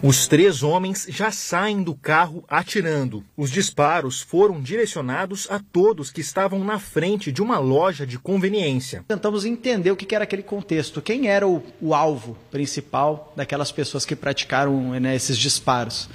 Os três homens já saem do carro atirando. Os disparos foram direcionados a todos que estavam na frente de uma loja de conveniência. Tentamos entender o que era aquele contexto, quem era o, o alvo principal daquelas pessoas que praticaram né, esses disparos.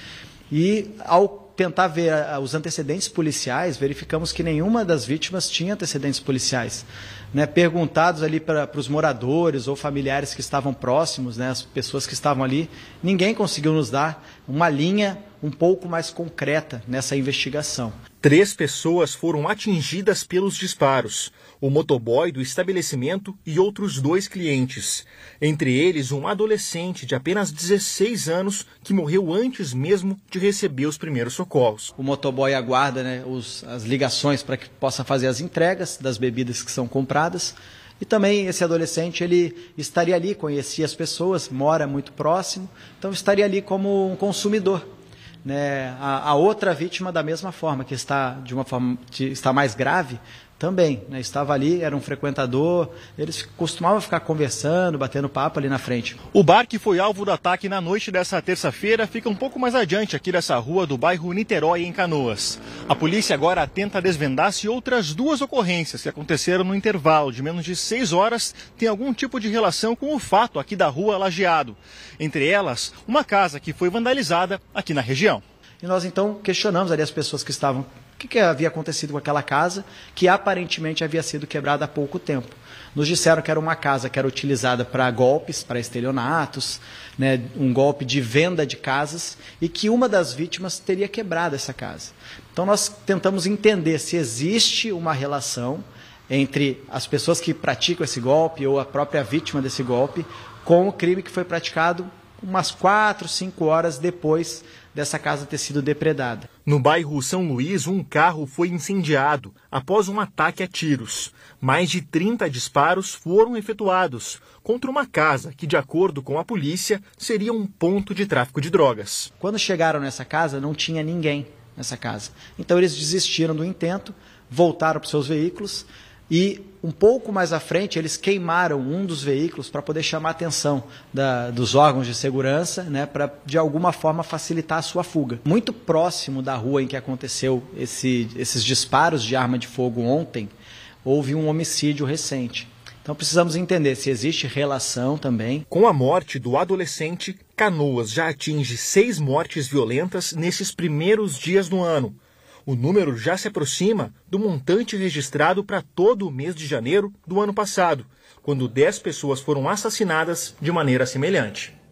E ao tentar ver eh, eh, os antecedentes policiais, verificamos que nenhuma das vítimas tinha antecedentes policiais. Né? Perguntados ali para os moradores ou familiares que estavam próximos, né? as pessoas que estavam ali, ninguém conseguiu nos dar uma linha um pouco mais concreta nessa investigação. Três pessoas foram atingidas pelos disparos: o motoboy do estabelecimento e outros dois clientes. Entre eles, um adolescente de apenas 16 anos que morreu antes mesmo de receber os primeiros socorros. O motoboy aguarda né, os, as ligações para que possa fazer as entregas das bebidas que são compradas. E também esse adolescente, ele estaria ali, conhecia as pessoas, mora muito próximo, então estaria ali como um consumidor né, a, a, outra vítima da mesma forma, que está de uma forma que está mais grave, também né, estava ali, era um frequentador, eles costumavam ficar conversando, batendo papo ali na frente. O bar que foi alvo do ataque na noite dessa terça-feira fica um pouco mais adiante aqui dessa rua do bairro Niterói, em Canoas. A polícia agora tenta desvendar se outras duas ocorrências que aconteceram no intervalo de menos de seis horas têm algum tipo de relação com o fato aqui da rua Lajeado. Entre elas, uma casa que foi vandalizada aqui na região. E nós então questionamos ali as pessoas que estavam que, que havia acontecido com aquela casa, que aparentemente havia sido quebrada há pouco tempo. Nos disseram que era uma casa que era utilizada para golpes, para estelionatos, né, um golpe de venda de casas, e que uma das vítimas teria quebrado essa casa. Então nós tentamos entender se existe uma relação entre as pessoas que praticam esse golpe ou a própria vítima desse golpe com o crime que foi praticado umas quatro cinco horas depois dessa casa ter sido depredada. No bairro São Luís, um carro foi incendiado após um ataque a tiros. Mais de 30 disparos foram efetuados contra uma casa que, de acordo com a polícia, seria um ponto de tráfico de drogas. Quando chegaram nessa casa, não tinha ninguém nessa casa. Então eles desistiram do intento, voltaram para os seus veículos e um pouco mais à frente, eles queimaram um dos veículos para poder chamar a atenção da, dos órgãos de segurança, né, para de alguma forma facilitar a sua fuga. Muito próximo da rua em que aconteceu esse, esses disparos de arma de fogo ontem, houve um homicídio recente. Então precisamos entender se existe relação também. Com a morte do adolescente, Canoas já atinge seis mortes violentas nesses primeiros dias do ano. O número já se aproxima do montante registrado para todo o mês de janeiro do ano passado, quando 10 pessoas foram assassinadas de maneira semelhante.